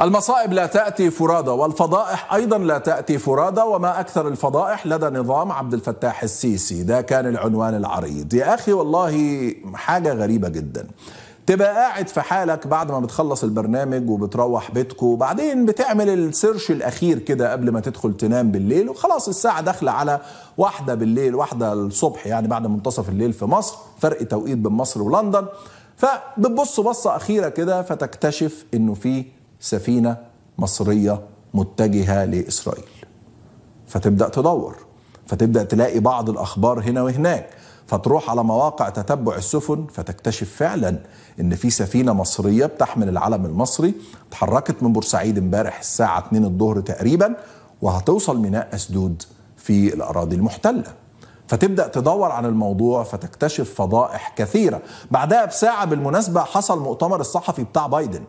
المصائب لا تأتي فرادى والفضائح أيضا لا تأتي فرادى وما أكثر الفضائح لدى نظام عبد الفتاح السيسي ده كان العنوان العريض يا أخي والله حاجة غريبة جدا تبقى قاعد في حالك بعد ما بتخلص البرنامج وبتروح بيتكو وبعدين بتعمل السيرش الاخير كده قبل ما تدخل تنام بالليل وخلاص الساعه داخله على واحده بالليل واحده الصبح يعني بعد منتصف الليل في مصر فرق توقيت بين مصر ولندن فبتبص بصه اخيره كده فتكتشف انه في سفينه مصريه متجهه لاسرائيل فتبدا تدور فتبدا تلاقي بعض الاخبار هنا وهناك فتروح على مواقع تتبع السفن فتكتشف فعلا ان في سفينه مصريه بتحمل العلم المصري اتحركت من بورسعيد امبارح الساعه 2 الظهر تقريبا وهتوصل ميناء اسدود في الاراضي المحتله فتبدا تدور عن الموضوع فتكتشف فضائح كثيره بعدها بساعه بالمناسبه حصل مؤتمر الصحفي بتاع بايدن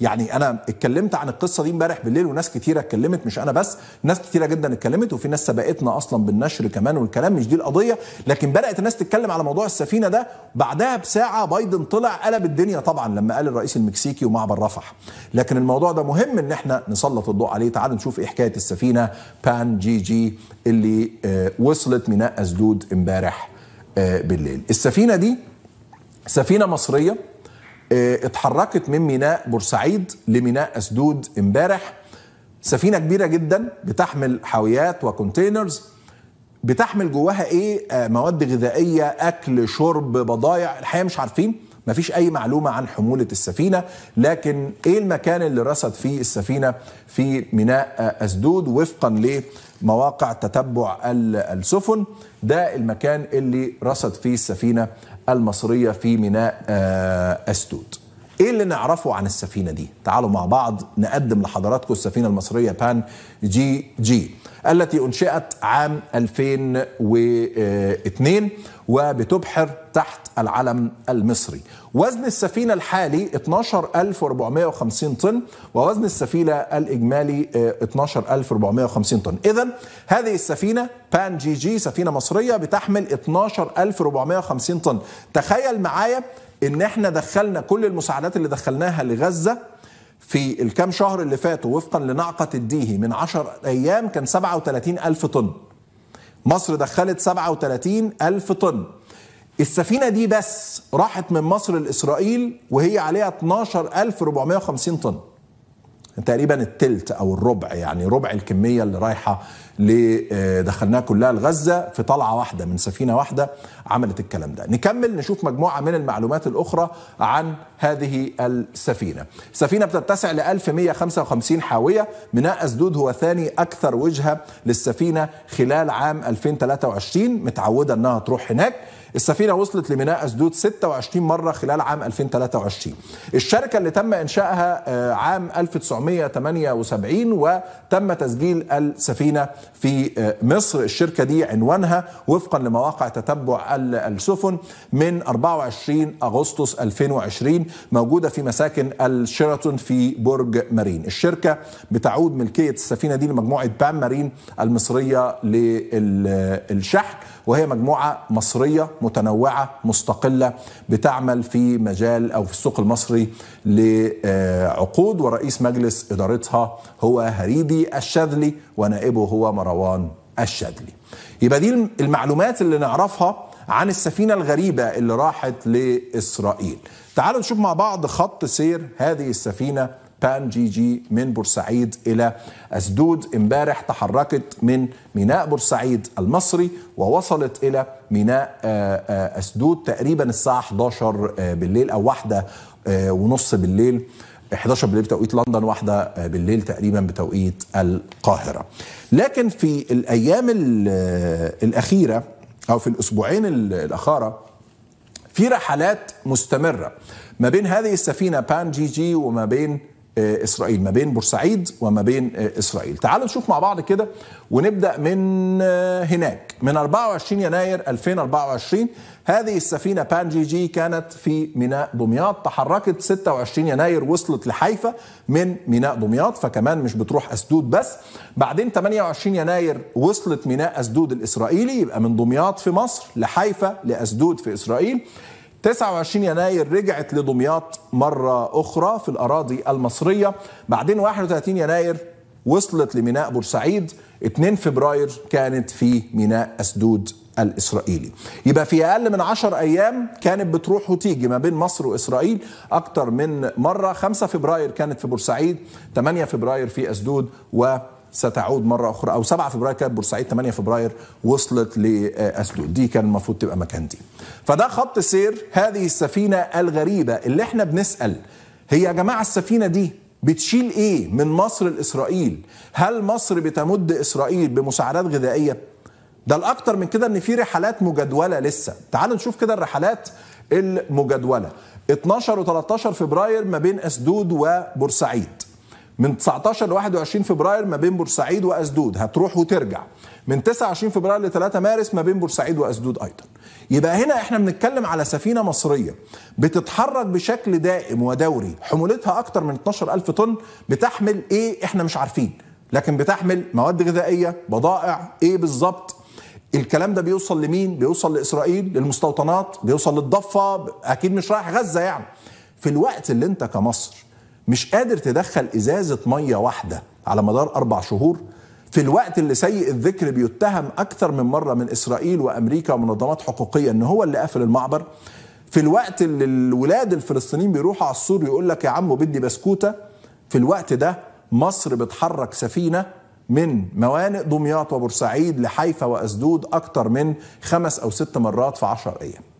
يعني انا اتكلمت عن القصه دي امبارح بالليل وناس كتيره اتكلمت مش انا بس ناس كتيره جدا اتكلمت وفي ناس سبقتنا اصلا بالنشر كمان والكلام مش دي القضيه لكن بدات الناس تتكلم على موضوع السفينه ده بعدها بساعه بايدن طلع قلب الدنيا طبعا لما قال الرئيس المكسيكي ومعبر رفح لكن الموضوع ده مهم ان احنا نسلط الضوء عليه تعالوا نشوف ايه حكايه السفينه بان جي جي اللي آه، وصلت ميناء اسدود امبارح آه، بالليل السفينه دي سفينه مصريه آه، اتحركت من ميناء بورسعيد لميناء اسدود امبارح سفينه كبيره جدا بتحمل حاويات وكونتينرز بتحمل جواها ايه آه، مواد غذائيه اكل شرب بضايع الحقيقه مش عارفين مفيش أي معلومة عن حمولة السفينة لكن إيه المكان اللي رصد فيه السفينة في ميناء أسدود وفقا لمواقع تتبع السفن ده المكان اللي رصد فيه السفينة المصرية في ميناء آه، أسدود ايه اللي نعرفه عن السفينه دي تعالوا مع بعض نقدم لحضراتكم السفينه المصريه بان جي جي التي انشئت عام 2002 وبتبحر تحت العلم المصري وزن السفينة الحالي 12450 طن ووزن السفينة الإجمالي 12450 آه، طن إذا هذه السفينة بان جي جي سفينة مصرية بتحمل 12450 طن تخيل معايا ان احنا دخلنا كل المساعدات اللي دخلناها لغزه في الكام شهر اللي فاتوا وفقا لنعقة الديهي من 10 أيام كان 37 ألف طن مصر دخلت 37 ألف طن السفينة دي بس راحت من مصر لإسرائيل وهي عليها 12450 طن تقريبا التلت او الربع يعني ربع الكميه اللي رايحه اللي دخلناها كلها لغزه في طلعه واحده من سفينه واحده عملت الكلام ده. نكمل نشوف مجموعه من المعلومات الاخرى عن هذه السفينه. سفينه بتتسع ل 1155 حاويه، ميناء اسدود هو ثاني اكثر وجهه للسفينه خلال عام 2023 متعوده انها تروح هناك. السفينة وصلت لميناء أسدود 26 مرة خلال عام 2023 الشركة اللي تم إنشائها آه، عام 1978 وتم تسجيل السفينة في آه، مصر الشركة دي عنوانها وفقا لمواقع تتبع السفن من 24 أغسطس 2020 موجودة في مساكن الشيراتون في برج مارين الشركة بتعود ملكية السفينة دي لمجموعة بام مارين المصرية للشحن آه، وهي مجموعة مصرية متنوعه مستقله بتعمل في مجال او في السوق المصري لعقود ورئيس مجلس ادارتها هو هريدي الشاذلي ونائبه هو مروان الشاذلي. يبقى دي المعلومات اللي نعرفها عن السفينه الغريبه اللي راحت لاسرائيل. تعالوا نشوف مع بعض خط سير هذه السفينه بان جي جي من بورسعيد إلى أسدود امبارح تحركت من ميناء بورسعيد المصري ووصلت إلى ميناء آه، آه، أسدود تقريبا الساعة 11 آه، بالليل أو واحدة ونص بالليل 11 بالليل بتوقيت لندن واحدة بالليل تقريبا بتوقيت القاهرة لكن في الأيام الأخيرة أو في الأسبوعين الأخارة في رحلات مستمرة ما بين هذه السفينة بان جي جي وما بين آه، اسرائيل ما بين بورسعيد وما بين آه، اسرائيل تعالوا نشوف مع بعض كده ونبدا من آه، هناك من 24 يناير 2024 هذه السفينه بان جي جي كانت في ميناء دمياط تحركت 26 يناير وصلت لحيفا من ميناء دمياط فكمان مش بتروح اسدود بس بعدين 28 يناير وصلت ميناء اسدود الاسرائيلي يبقى من دمياط في مصر لحيفا لاسدود في اسرائيل 29 يناير رجعت لدمياط مرة أخرى في الأراضي المصرية بعدين 31 يناير وصلت لميناء بورسعيد 2 فبراير كانت في ميناء أسدود الإسرائيلي يبقى في أقل من 10 أيام كانت بتروح وتيجي ما بين مصر وإسرائيل أكتر من مرة 5 فبراير كانت في بورسعيد 8 فبراير في أسدود و ستعود مرة أخرى أو 7 فبراير كانت بورسعيد 8 فبراير وصلت لأسدود دي كان المفروض تبقى مكان دي فده خط سير هذه السفينة الغريبة اللي احنا بنسأل هي يا جماعة السفينة دي بتشيل ايه من مصر لاسرائيل؟ هل مصر بتمد اسرائيل بمساعدات غذائيه؟ ده الاكتر من كده ان في رحلات مجدوله لسه، تعالوا نشوف كده الرحلات المجدوله. 12 و13 فبراير ما بين اسدود وبورسعيد. من 19 ل 21 فبراير ما بين بورسعيد واسدود هتروح وترجع من 29 فبراير ل 3 مارس ما بين بورسعيد واسدود ايضا يبقى هنا احنا بنتكلم على سفينه مصريه بتتحرك بشكل دائم ودوري حمولتها اكتر من 12000 طن بتحمل ايه احنا مش عارفين لكن بتحمل مواد غذائيه بضائع ايه بالظبط الكلام ده بيوصل لمين بيوصل لاسرائيل للمستوطنات بيوصل للضفه اكيد مش رايح غزه يعني في الوقت اللي انت كمصر مش قادر تدخل ازازه ميه واحده على مدار اربع شهور في الوقت اللي سيء الذكر بيتهم اكثر من مره من اسرائيل وامريكا ومنظمات حقوقيه ان هو اللي قفل المعبر في الوقت اللي الولاد الفلسطينيين بيروحوا على السور يقول لك يا عم بدي بسكوته في الوقت ده مصر بتحرك سفينه من موانئ دمياط وبورسعيد لحيفا واسدود اكثر من خمس او ست مرات في 10 ايام